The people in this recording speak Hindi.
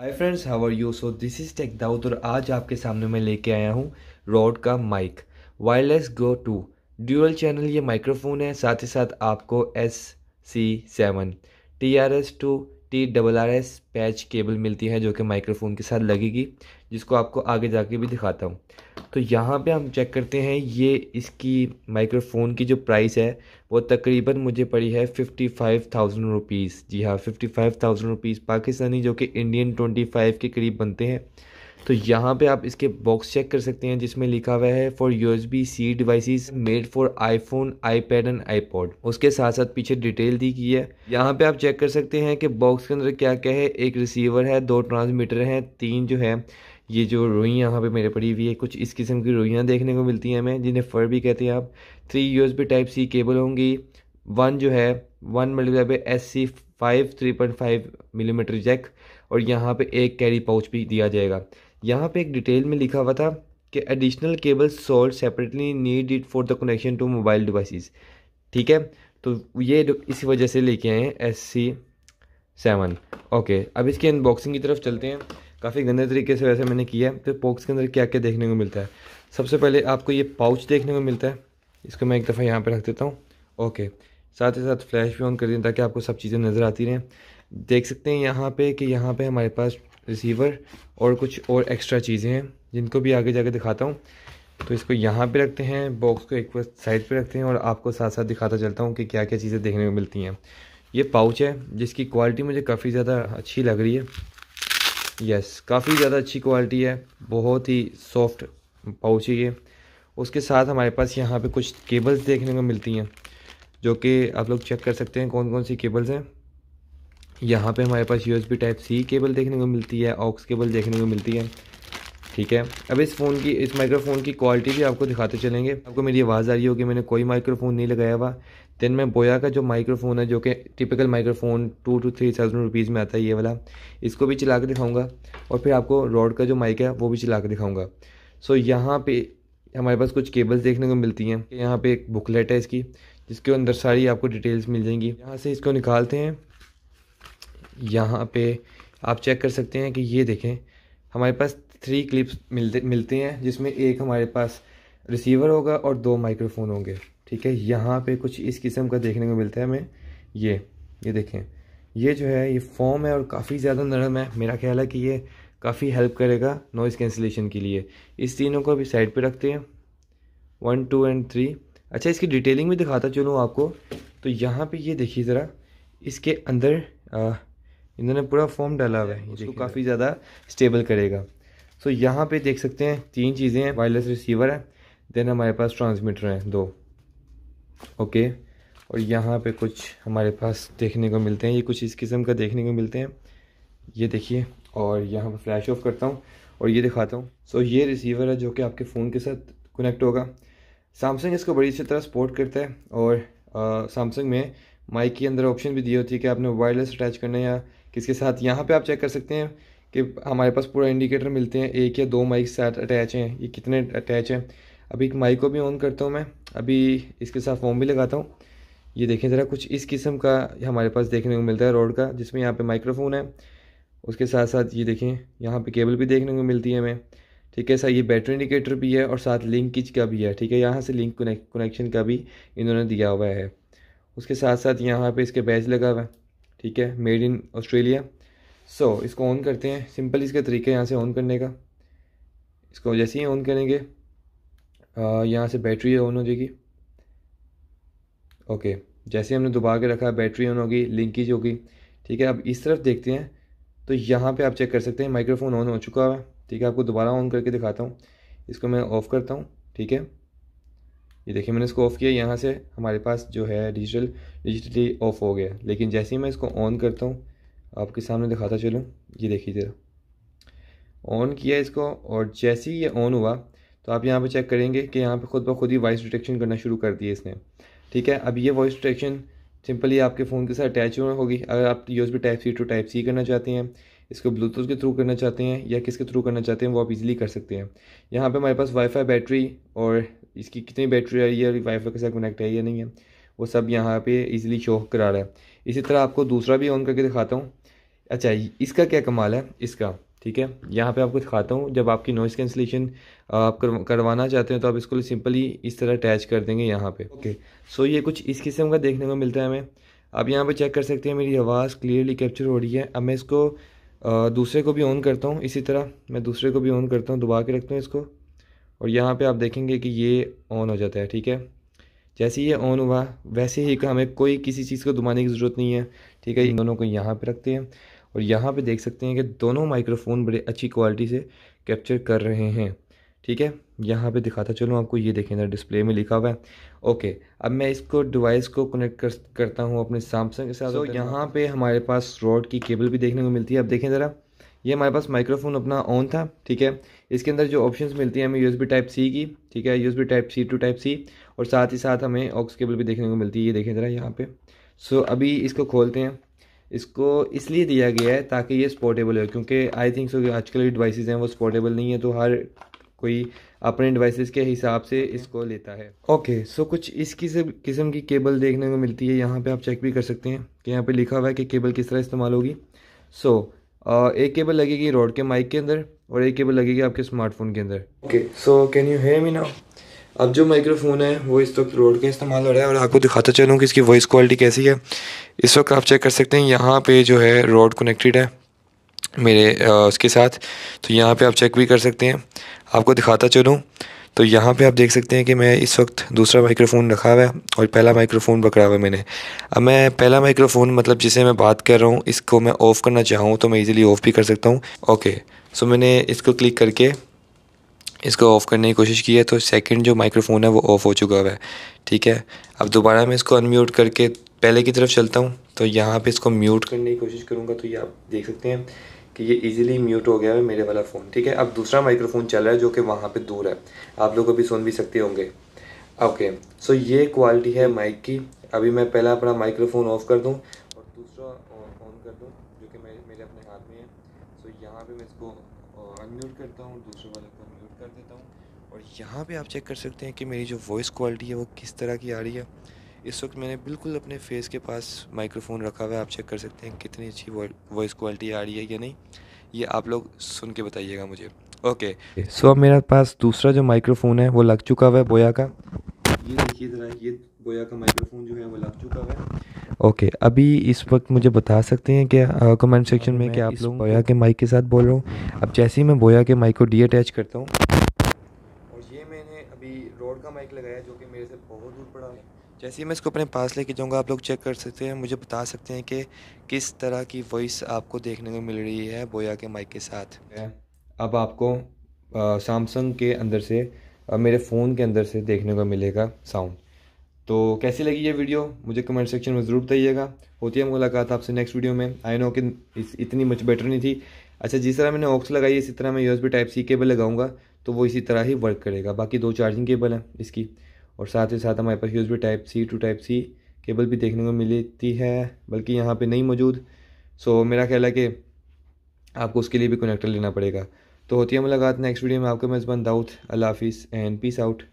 Hi friends how are you so this is tech Dawood और आज आपके सामने मैं लेके आया हूँ रॉड का mic wireless go two dual channel ये माइक्रोफोन है साथ ही साथ आपको S C seven T R S to T double R S patch cable मिलती है जो कि माइक्रोफोन के साथ लगेगी जिसको आपको आगे जाके भी दिखाता हूँ तो यहाँ पे हम चेक करते हैं ये इसकी माइक्रोफोन की जो प्राइस है वो तकरीबन मुझे पड़ी है फ़िफ्टी फाइव थाउजेंड रुपीज़ जी हाँ fifty five thousand rupees Pakistani जो कि इंडियन ट्वेंटी फाइव के करीब बनते हैं तो यहाँ पे आप इसके बॉक्स चेक कर सकते हैं जिसमें लिखा हुआ है for U S B C devices made for iPhone iPad and iPod उसके साथ साथ पीछे डिटेल दी गई है यहाँ पे आप चेक कर सकते हैं कि बॉक्स के अंदर क्या क्या है एक रिसीवर है दो ट्रांसमीटर हैं तीन जो है ये जो रोई यहाँ पे मेरे पड़ी हुई है कुछ इस किस्म की रोइयाँ देखने को मिलती हैं हमें जिन्हें फर भी कहते हैं आप three U S B type C cable होंगी वन जो है one multiply S C five three point five millimetre jack और यहाँ पे एक कैरी पाउच भी दिया जाएगा यहाँ पे एक डिटेल में लिखा हुआ था कि additional cable sold separately need it for the connection to mobile devices ठीक है तो ये इसी वजह से लेके आए हैं एस सी सेवन ओके अब इसके अनबॉक्सिंग की तरफ चलते हैं काफ़ी गंदे तरीके से वैसे मैंने किया है तो बॉक्स के अंदर क्या क्या देखने को मिलता है सबसे पहले आपको ये पाउच देखने को मिलता है इसको मैं एक दफ़ा यहाँ पर रख देता हूँ ओके साथ ही साथ फ्लैश भी ऑन कर दें ताकि आपको सब चीज़ें नज़र आती रहें देख सकते हैं यहाँ पे कि यहाँ पे हमारे पास रिसीवर और कुछ और एक्स्ट्रा चीज़ें हैं जिनको भी आगे जाके दिखाता हूँ तो इसको यहाँ पे रखते हैं बॉक्स को एक साइड पे रखते हैं और आपको साथ साथ दिखाता चलता हूँ कि क्या क्या चीज़ें देखने को मिलती हैं ये पाउच है जिसकी क्वालिटी मुझे काफ़ी ज़्यादा अच्छी लग रही है यस काफ़ी ज़्यादा अच्छी क्वालिटी है बहुत ही सॉफ्ट पाउच है ये उसके साथ हमारे पास यहाँ पर कुछ केबल्स देखने को मिलती हैं जो कि आप लोग चेक कर सकते हैं कौन कौन सी केबल्स हैं यहाँ पे हमारे पास यूएसबी टाइप सी केबल देखने को मिलती है ऑक्स केबल देखने को मिलती है ठीक है अब इस फ़ोन की इस माइक्रोफोन की क्वालिटी भी आपको दिखाते चलेंगे आपको मेरी आवाज़ आ रही होगी मैंने कोई माइक्रोफोन नहीं लगाया हुआ देन मैं बोया का जो माइक्रोफोन है जो कि typical microphone two to three thousand rupees में आता है ये वाला इसको भी चला के दिखाऊँगा और फिर आपको रॉड का जो माइक है वो भी चला के दिखाऊँगा सो यहाँ पर हमारे पास कुछ केबल्स देखने को मिलती हैं यहाँ पर एक बुकलेट है इसकी जिसके अंदर सारी आपको डिटेल्स मिल जाएंगी यहाँ से इसको निकालते हैं यहाँ पे आप चेक कर सकते हैं कि ये देखें हमारे पास थ्री क्लिप्स मिलते मिलते हैं जिसमें एक हमारे पास रिसीवर होगा और दो माइक्रोफोन होंगे ठीक है यहाँ पे कुछ इस किस्म का देखने को मिलता है हमें ये ये देखें ये जो है ये फॉर्म है और काफ़ी ज़्यादा नरम है मेरा ख्याल है कि ये काफ़ी हेल्प करेगा नॉइज़ कैंसिलेशन के लिए इस तीनों को अभी साइड पे रखते हैं वन टू एंड थ्री अच्छा इसकी डिटेलिंग भी दिखाता चलूँ आपको तो यहाँ पे ये देखिए ज़रा इसके अंदर आ, इन्होंने पूरा फॉर्म डाला हुआ है इसको काफ़ी ज़्यादा स्टेबल करेगा सो so, यहाँ पे देख सकते हैं तीन चीज़ें हैं वायरलेस रिसीवर है देन हमारे पास ट्रांसमीटर हैं दो ओके okay. और यहाँ पे कुछ हमारे पास देखने को मिलते हैं ये कुछ इस किस्म का देखने को मिलते हैं ये देखिए और यहाँ पर फ्लैश ऑफ करता हूँ और ये दिखाता हूँ सो so, ये रिसीवर है जो कि आपके फ़ोन के साथ कनेक्ट होगा सैमसंग इसको बड़ी अच्छी तरह सपोर्ट करता है और सैमसंग में माइक के अंदर ऑप्शन भी दी होती है कि आपने वायरलेस अटैच करना है या किसके साथ यहाँ पे आप चेक कर सकते हैं कि हमारे पास पूरा इंडिकेटर मिलते हैं एक या दो माइक साथ अटैच हैं ये कितने अटैच हैं अभी एक माइक को भी ऑन करता हूँ मैं अभी इसके साथ फॉर्म भी लगाता हूँ ये देखें ज़रा कुछ इस किस्म का हमारे पास देखने को मिलता है रोड का जिसमें यहाँ पर माइक्रोफोन है उसके साथ साथ ये देखें यहाँ पर केबल भी देखने को मिलती है हमें ठीक है सर ये बैटरी इंडिकेटर भी है और साथ लिंकेज का भी है ठीक है यहाँ से लिंक कनेक्शन का भी इन्होंने दिया हुआ है उसके साथ साथ यहाँ पे इसके बैच लगा हुआ है ठीक है मेड इन ऑस्ट्रेलिया सो इसको ऑन करते हैं सिंपल इसका तरीका यहाँ से ऑन करने का इसको जैसे ही ऑन करेंगे यहाँ से बैटरी ऑन हो जाएगी ओके जैसे हमने दबा के रखा बैटरी ऑन होगी लिंकेज होगी ठीक है अब इस तरफ देखते हैं तो यहाँ पे आप चेक कर सकते हैं माइक्रोफोन ऑन हो चुका है ठीक है आपको दोबारा ऑन करके दिखाता हूँ इसको मैं ऑफ़ करता हूँ ठीक है ये देखिए मैंने इसको ऑफ़ किया यहाँ से हमारे पास जो है डिजिटल डिजिटली ऑफ़ हो गया लेकिन जैसे ही मैं इसको ऑन करता हूँ आपके सामने दिखाता चलूँ ये देखिए ज़रा ऑन किया इसको और जैसे ही ये ऑन हुआ तो आप यहाँ पे चेक करेंगे कि यहाँ पे खुद ब खुद ही वॉइस डिटेक्शन करना शुरू कर दिए इसने ठीक है अब ये वॉइस डिटेक्शन सिंपली आपके फ़ोन के साथ अटैच होगी अगर आप use type C to type C करना चाहते हैं इसको ब्लूटूथ के थ्रू करना चाहते हैं या किसके थ्रू करना चाहते हैं वो आप इजीली कर सकते हैं यहाँ पे हमारे पास वाईफाई बैटरी और इसकी कितनी बैटरी आ रही है वाईफाई के साथ कनेक्ट है या नहीं है वो सब यहाँ पे इजीली शो करा रहा है इसी तरह आपको दूसरा भी ऑन करके दिखाता हूँ अच्छा इसका क्या कमाल है इसका ठीक है यहाँ पे आपको दिखाता हूँ जब आपकी नॉइस कैंसिलेशन आप करवाना चाहते हैं तो आप इसको सिंपली इस तरह अटैच कर देंगे यहाँ पे ओके सो ये कुछ इस किस्म का देखने को मिलता है हमें आप यहाँ पे चेक कर सकते हैं मेरी आवाज़ क्लियरली कैप्चर हो रही है अब मैं इसको दूसरे को भी ऑन करता हूँ इसी तरह मैं दूसरे को भी ऑन करता हूँ दबा के रखता हूँ इसको और यहाँ पे आप देखेंगे कि ये ऑन हो जाता है ठीक है जैसे ये ऑन हुआ वैसे ही हमें कोई किसी चीज़ को दुमाने की ज़रूरत नहीं है ठीक है इन दोनों को यहाँ पे रखते हैं और यहाँ पे देख सकते हैं कि दोनों माइक्रोफोन बड़े अच्छी क्वालिटी से कैप्चर कर रहे हैं ठीक है यहाँ पे दिखाता चलूँ आपको ये देखें ना डिस्प्ले में लिखा हुआ है ओके अब मैं इसको डिवाइस को कनेक्ट कर, करता हूँ अपने सैमसंग के साथ तो so, यहाँ पे हमारे पास रॉड की केबल भी देखने को मिलती है अब देखें ज़रा ये हमारे पास माइक्रोफोन अपना ऑन था ठीक है इसके अंदर जो ऑप्शन मिलती हैं हमें यूएसबी टाइप सी की ठीक है USB type C to type C और साथ ही साथ हमें ऑक्स केबल भी देखने को मिलती है ये देखें ज़रा यहाँ पे सो so, अभी इसको खोलते हैं इसको इसलिए दिया गया है ताकि ये स्पोर्टेबल हो क्योंकि आई थिंक सो आजकल जो डिवाइसेज हैं वो स्पोर्टेबल नहीं है तो हर कोई अपने डिवाइसेस के हिसाब से इसको लेता है ओके okay, सो so कुछ इस किस्म की केबल देखने को मिलती है यहाँ पे आप चेक भी कर सकते हैं कि यहाँ पे लिखा हुआ है कि केबल किस तरह इस्तेमाल होगी सो so, एक केबल लगेगी रोड के माइक के अंदर और एक केबल लगेगी आपके स्मार्टफोन के अंदर okay so can you hear me now अब जो माइक्रोफोन है वो इस वक्त रोड का इस्तेमाल हो रहा है और आपको दिखाता चलूँ कि इसकी वॉइस क्वालिटी कैसी है इस वक्त आप चेक कर सकते हैं यहाँ पे जो है रोड कनेक्टेड है मेरे उसके साथ तो यहाँ पे आप चेक भी कर सकते हैं आपको दिखाता चलूँ तो यहाँ पे आप देख सकते हैं कि मैं इस वक्त दूसरा माइक्रोफोन रखा हुआ है और पहला माइक्रोफोन पकड़ा हुआ है मैंने अब मैं पहला माइक्रोफोन मतलब जिसे मैं बात कर रहा हूँ इसको मैं ऑफ़ करना चाहूँ तो मैं इजीली ऑफ़ भी कर सकता हूँ ओके सो मैंने इसको क्लिक करके इसको ऑफ़ करने की कोशिश की है तो सेकेंड जो माइक्रोफोन है वो ऑफ़ हो चुका हुआ है ठीक है अब दोबारा मैं इसको अनम्यूट करके पहले की तरफ चलता हूँ तो यहाँ पर इसको म्यूट करने की कोशिश करूँगा तो ये आप देख सकते हैं कि ये इजीली म्यूट हो गया है मेरे वाला फ़ोन ठीक है अब दूसरा माइक्रोफोन चल रहा है जो कि वहाँ पे दूर है आप लोग अभी सुन भी सकते होंगे ओके सो ये क्वालिटी है माइक की अभी मैं पहला अपना माइक्रोफोन ऑफ कर दूँ और दूसरा ऑन कर दूँ जो कि मेरे अपने हाथ में है सो यहाँ पर मैं इसको अनम्यूट करता हूँ दूसरे वाले को म्यूट कर देता हूँ और यहाँ पर आप चेक कर सकते हैं कि मेरी जो वॉइस क्वालिटी है वो किस तरह की आ रही है इस वक्त मैंने बिल्कुल अपने फेस के पास माइक्रोफोन रखा हुआ है आप चेक कर सकते हैं कितनी अच्छी वॉइस क्वालिटी आ रही है या नहीं ये आप लोग सुन के बताइएगा मुझे ओके सो अब मेरे पास दूसरा जो माइक्रोफोन है वो लग चुका हुआ है बोया का ये देखिए ज़रा ये बोया का माइक्रोफोन जो है वो लग चुका हुआ है ओके okay, अभी इस वक्त मुझे बता सकते हैं कि कमेंट सेक्शन में कि आप लोग बोया के माइक के साथ बोल रहा हूँ अब जैसे ही मैं बोया के माइक को डी अटैच करता हूँ और ये मैंने अभी रोड का माइक लगाया जो कि मेरे से बहुत दूर पड़ा है जैसे ही मैं इसको अपने पास लेके जाऊंगा आप लोग चेक कर सकते हैं मुझे बता सकते हैं कि किस तरह की वॉइस आपको देखने को मिल रही है बोया के माइक के साथ अब आपको सैमसंग के अंदर से मेरे फ़ोन के अंदर से देखने को मिलेगा साउंड तो कैसी लगी ये वीडियो मुझे कमेंट सेक्शन में ज़रूर बताइएगा होती है मुलाकात आपसे नेक्स्ट वीडियो में आई नो कि इस इतनी मच बेटर नहीं थी अच्छा जिस तरह मैंने ऑक्स लगाई इसी तरह मैं यूएसबी टाइप सी केबल लगाऊंगा तो वो इसी तरह ही वर्क करेगा बाकी दो चार्जिंग केबल हैं इसकी और साथ ही साथ हमारे पास use type C to type C cable भी देखने को मिलती है बल्कि यहाँ पे नहीं मौजूद सो मेरा ख्याल है कि आपको उसके लिए भी कनेक्टर लेना पड़ेगा तो होती है मुलाकात नेक्स्ट वीडियो में आपका मेज़बान दाऊद अल्लाह हाफिज़ एंड पीस आउट